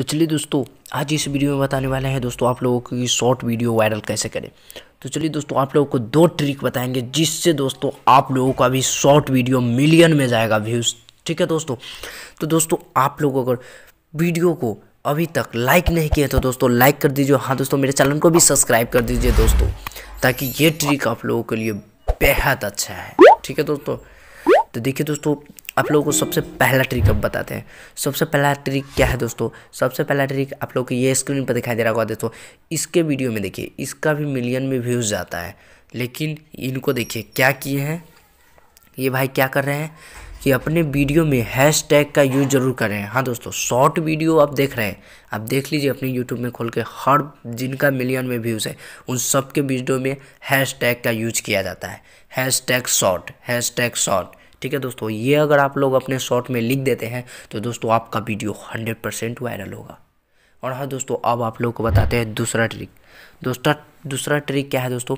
तो चलिए दोस्तों आज इस वीडियो में बताने वाले हैं दोस्तों आप लोगों की शॉर्ट वीडियो वायरल कैसे करें तो चलिए दोस्तों आप लोगों को दो ट्रिक बताएंगे जिससे दोस्तों आप लोगों का भी शॉर्ट वीडियो मिलियन में जाएगा व्यूज़ ठीक है दोस्तों तो दोस्तों आप लोग अगर वीडियो को अभी तक लाइक नहीं किया तो दोस्तों लाइक कर दीजिए हाँ दोस्तों मेरे चैनल को भी सब्सक्राइब कर दीजिए दोस्तों ताकि ये ट्रिक आप लोगों के लिए बेहद अच्छा है ठीक है दोस्तों तो देखिए दोस्तों आप लोगों को सबसे पहला ट्रिक अब बताते हैं सबसे पहला ट्रिक क्या है दोस्तों सबसे पहला ट्रिक आप लोग को ये स्क्रीन पर दिखाई दे रहा होगा दोस्तों इसके वीडियो में देखिए इसका भी मिलियन में व्यूज़ जाता है लेकिन इनको देखिए क्या किए हैं ये भाई क्या कर रहे हैं कि अपने वीडियो में हैश टैग का यूज़ जरूर करें हाँ दोस्तों शॉर्ट वीडियो आप देख रहे हैं आप देख लीजिए अपने यूट्यूब में खोल के हर जिनका मिलियन में व्यूज़ है उन सब के वीडियो में हैश टैग का यूज किया जाता है hashtag short hashtag short ठीक है दोस्तों ये अगर आप लोग अपने शॉर्ट में लिख देते हैं तो दोस्तों आपका वीडियो हंड्रेड परसेंट वायरल होगा और हाँ दोस्तों अब आप लोग को बताते हैं दूसरा ट्रिक दोस्तों दूसरा ट्रिक क्या है दोस्तों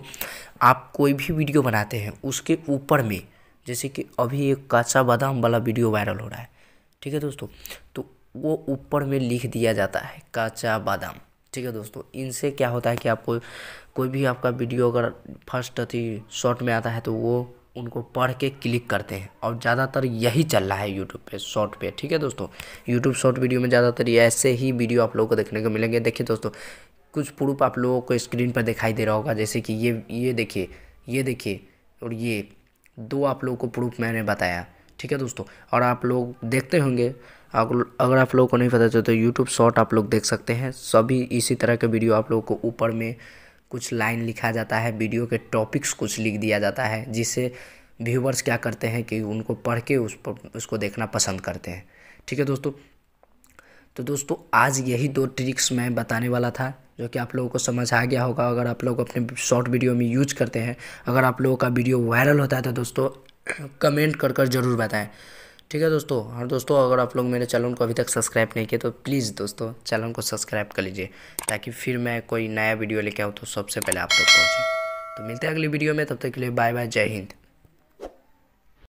आप कोई भी वीडियो बनाते हैं उसके ऊपर में जैसे कि अभी एक काचा बादाम वाला वीडियो वायरल हो रहा है ठीक है दोस्तों तो वो ऊपर में लिख दिया जाता है काचा बादाम ठीक है दोस्तों इनसे क्या होता है कि आपको कोई भी आपका वीडियो अगर फर्स्ट अति शॉर्ट में आता है तो वो उनको पढ़ के क्लिक करते हैं और ज़्यादातर यही चल रहा है यूट्यूब पे शॉर्ट पे ठीक है दोस्तों यूट्यूब शॉर्ट वीडियो में ज़्यादातर ये ऐसे ही वीडियो आप लोगों को देखने को मिलेंगे देखिए दोस्तों कुछ प्रूफ आप लोगों को स्क्रीन पर दिखाई दे रहा होगा जैसे कि ये ये देखिए ये देखिए और ये दो आप लोगों को प्रूफ मैंने बताया ठीक है दोस्तों और आप लोग देखते होंगे अगर आप लोगों को नहीं पता चलता तो यूट्यूब शॉर्ट आप लोग देख सकते हैं सभी इसी तरह के वीडियो आप लोगों को ऊपर में कुछ लाइन लिखा जाता है वीडियो के टॉपिक्स कुछ लिख दिया जाता है जिससे व्यूवर्स क्या करते हैं कि उनको पढ़ के उस पर उसको देखना पसंद करते हैं ठीक है दोस्तों तो दोस्तों आज यही दो ट्रिक्स मैं बताने वाला था जो कि आप लोगों को समझ आ गया होगा अगर आप लोग अपने शॉर्ट वीडियो में यूज करते हैं अगर आप लोगों का वीडियो वायरल होता है तो दोस्तों कमेंट कर कर ज़रूर बताएं ठीक है दोस्तों और दोस्तों अगर आप लोग मेरे चैनल को अभी तक सब्सक्राइब नहीं किया तो प्लीज़ दोस्तों चैनल को सब्सक्राइब कर लीजिए ताकि फिर मैं कोई नया वीडियो लेके आऊँ तो सबसे पहले आप लोग पहुँचे तो मिलते हैं अगली वीडियो में तब तक के लिए बाय बाय जय हिंद